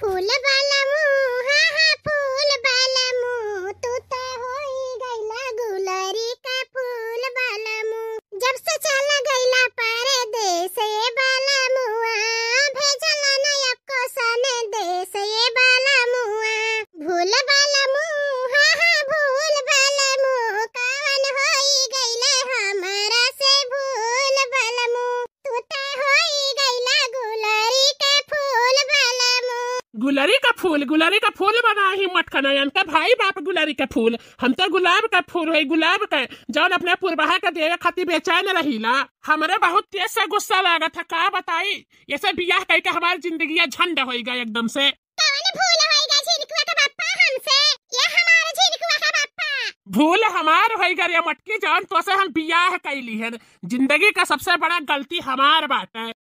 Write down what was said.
फूल बालमू हाँ हाँ फूल बालमू तू तो हो गईला गुलरी का फूल बालमू जब से चल गुलरी का फूल गुलरी का फूल बना ही मटका नयन का भाई बाप गुलरी का फूल हम तो गुलाब का फूल है गुलाब का जौन अपने पूर्वाह का देवे खाती बेचैन ला हमारे बहुत तेज से गुस्सा लगा था का बताई ये सब बियाह कह के हमारी जिंदगी झंड हो गया एकदम से भूल हमार हो गया मटकी जौन तो से हम बियाह कैली है जिंदगी का सबसे बड़ा गलती हमार बात है